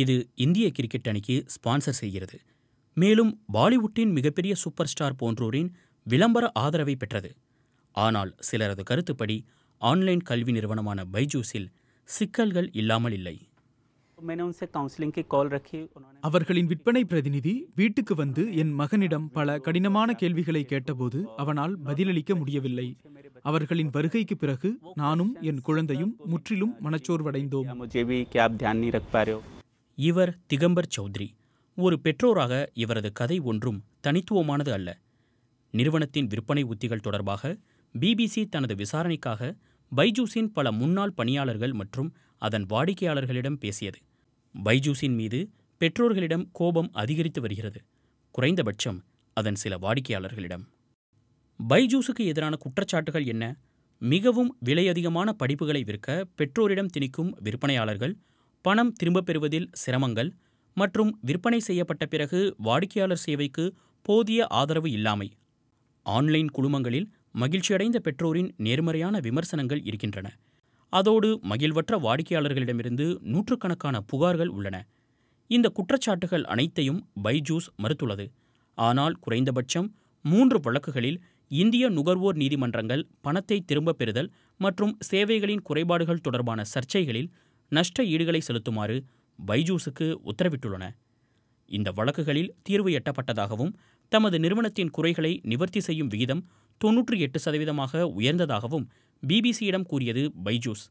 இது இந்திய கிரிக்கெட் அணிக்கு ஸ்பான்சர் செய்கிறது மேலும் பாலிவுட்டின் மிகப்பெரிய சூப்பர் ஸ்டார் போன்றோரின் விளம்பர ஆதரவை பெற்றது ஆனால் சிலரது கருத்துப்படி ஆன்லைன் கல்வி நிறுவனமான பைஜூஸில் சிக்கல்கள் இல்லாமல் இல்லை அவர்களின் விற்பனை பிரதிநிதி வீட்டுக்கு வந்து என் மகனிடம் பல கடினமான கேள்விகளை கேட்டபோது அவனால் பதிலளிக்க முடியவில்லை அவர்களின் வருகைக்கு பிறகு நானும் என் குழந்தையும் முற்றிலும் மனச்சோர்வடைந்தோம் இவர் திகம்பர் சௌத்ரி ஒரு பெற்றோராக இவரது கதை ஒன்றும் தனித்துவமானது அல்ல நிறுவனத்தின் விற்பனை உத்திகள் தொடர்பாக பிபிசி தனது விசாரணைக்காக பைஜூஸின் பல முன்னாள் பணியாளர்கள் மற்றும் அதன் வாடிக்கையாளர்களிடம் பேசியது பைஜூஸின் மீது பெற்றோர்களிடம் கோபம் அதிகரித்து வருகிறது குறைந்தபட்சம் அதன் சில வாடிக்கையாளர்களிடம் பைஜூஸுக்கு எதிரான குற்றச்சாட்டுகள் என்ன மிகவும் விலையதிகமான படிப்புகளை விற்க பெற்றோரிடம் திணிக்கும் விற்பனையாளர்கள் பணம் திரும்பப் பெறுவதில் சிரமங்கள் மற்றும் விற்பனை செய்யப்பட்ட பிறகு வாடிக்கையாளர் சேவைக்கு போதிய ஆதரவு இல்லாமை ஆன்லைன் குழுமங்களில் மகிழ்ச்சியடைந்த பெற்றோரின் நேர்மறையான விமர்சனங்கள் இருக்கின்றன அதோடு மகிழ்வற்ற வாடிக்கையாளர்களிடமிருந்து நூற்றுக்கணக்கான புகார்கள் உள்ளன இந்த குற்றச்சாட்டுகள் அனைத்தையும் பைஜூஸ் மறுத்துள்ளது ஆனால் குறைந்தபட்சம் மூன்று வழக்குகளில் இந்திய நுகர்வோர் நீதிமன்றங்கள் பணத்தை திரும்பப் பெறுதல் மற்றும் சேவைகளின் குறைபாடுகள் தொடர்பான சர்ச்சைகளில் நஷ்ட ஈடுகளை செலுத்துமாறு பைஜூஸுக்கு உத்தரவிட்டுள்ளன இந்த வழக்குகளில் தீர்வு எட்டப்பட்டதாகவும் தமது நிறுவனத்தின் குறைகளை நிவர்த்தி செய்யும் விகிதம் தொன்னூற்றி எட்டு சதவீதமாக உயர்ந்ததாகவும் பிபிசியிடம் கூறியது பைஜூஸ்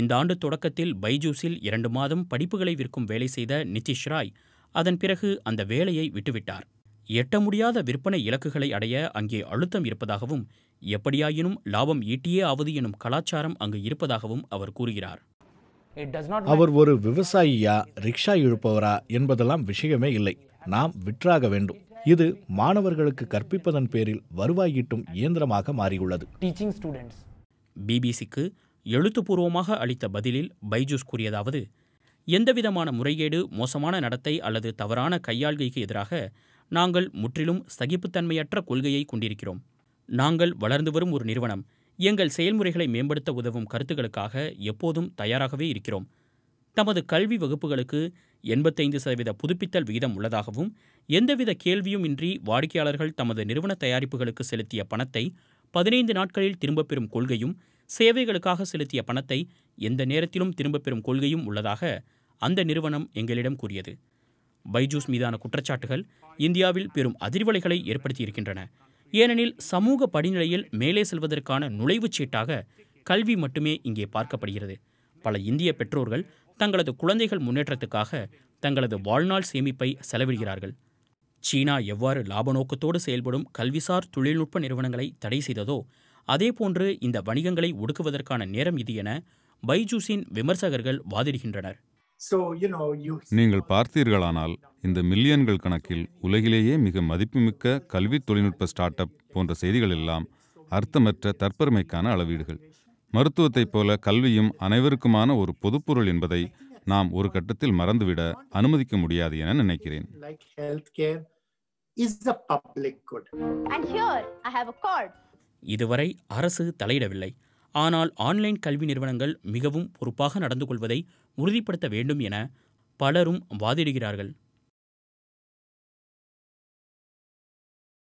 இந்த ஆண்டு தொடக்கத்தில் பைஜூஸில் இரண்டு மாதம் படிப்புகளை விற்கும் வேலை செய்த நிதிஷ் ராய் அதன் பிறகு அந்த வேலையை விட்டுவிட்டார் எட்ட முடியாத விற்பனை இலக்குகளை அடைய அங்கே அழுத்தம் இருப்பதாகவும் எப்படியாயினும் லாபம் ஈட்டியே ஆவது எனும் கலாச்சாரம் அங்கு இருப்பதாகவும் அவர் கூறுகிறார் அவர் ஒரு விவசாயியா ரிக்ஷா இழுப்பவரா என்பதெல்லாம் விஷயமே இல்லை நாம் விற்றாக வேண்டும் இது மாணவர்களுக்கு கற்பிப்பதன் பேரில் வருவாயிட்டும் இயந்திரமாக மாறியுள்ளது பிபிசிக்கு எழுத்துப்பூர்வமாக அளித்த பதிலில் பைஜூஸ் கூறியதாவது எந்தவிதமான முறைகேடு மோசமான நடத்தை அல்லது தவறான கையாள்கைக்கு எதிராக நாங்கள் முற்றிலும் சகிப்புத்தன்மையற்ற கொள்கையை கொண்டிருக்கிறோம் நாங்கள் வளர்ந்து வரும் ஒரு நிறுவனம் எங்கள் செயல்முறைகளை மேம்படுத்த உதவும் கருத்துக்களுக்காக எப்போதும் தயாராகவே இருக்கிறோம் தமது கல்வி வகுப்புகளுக்கு எண்பத்தைந்து சதவீத புதுப்பித்தல் விகிதம் உள்ளதாகவும் எந்தவித கேள்வியும் இன்றி வாடிக்கையாளர்கள் தமது நிறுவன தயாரிப்புகளுக்கு செலுத்திய பணத்தை பதினைந்து நாட்களில் திரும்பப் பெறும் கொள்கையும் சேவைகளுக்காக செலுத்திய பணத்தை எந்த நேரத்திலும் திரும்பப் பெறும் கொள்கையும் உள்ளதாக அந்த நிறுவனம் எங்களிடம் கூறியது பைஜூஸ் மீதான குற்றச்சாட்டுகள் இந்தியாவில் பெரும் அதிர்வலைகளை ஏற்படுத்தியிருக்கின்றன ஏனெனில் சமூக படிநிலையில் மேலே செல்வதற்கான நுழைவுச் சீட்டாக கல்வி மட்டுமே இங்கே பார்க்கப்படுகிறது பல இந்திய பெற்றோர்கள் தங்களது குழந்தைகள் முன்னேற்றத்துக்காக தங்களது வாழ்நாள் சேமிப்பை செலவிடுகிறார்கள் சீனா எவ்வாறு லாபநோக்கத்தோடு செயல்படும் கல்விசார் தொழில்நுட்ப நிறுவனங்களை தடை செய்ததோ அதேபோன்று இந்த வணிகங்களை ஒடுக்குவதற்கான நேரம் இது என பைஜூஸின் விமர்சகர்கள் வாதிடுகின்றனர் நீங்கள் பார்த்தீர்களானால் இந்த மில்லியன்கள் கணக்கில் உலகிலேயே மிக மதிப்புமிக்க கல்வி தொழில்நுட்ப ஸ்டார்ட் அப் போன்ற செய்திகள் எல்லாம் அர்த்தமற்ற தற்பெருமைக்கான அளவீடுகள் மருத்துவத்தைப் போல கல்வியும் அனைவருக்குமான ஒரு பொதுப்பொருள் என்பதை நாம் ஒரு கட்டத்தில் மறந்துவிட அனுமதிக்க முடியாது என நினைக்கிறேன் இதுவரை அரசு தலையிடவில்லை ஆனால் ஆன்லைன் கல்வி நிறுவனங்கள் மிகவும் பொறுப்பாக நடந்து கொள்வதை உறுதிப்படுத்த வேண்டும் என பலரும் வாதிடுகிறார்கள்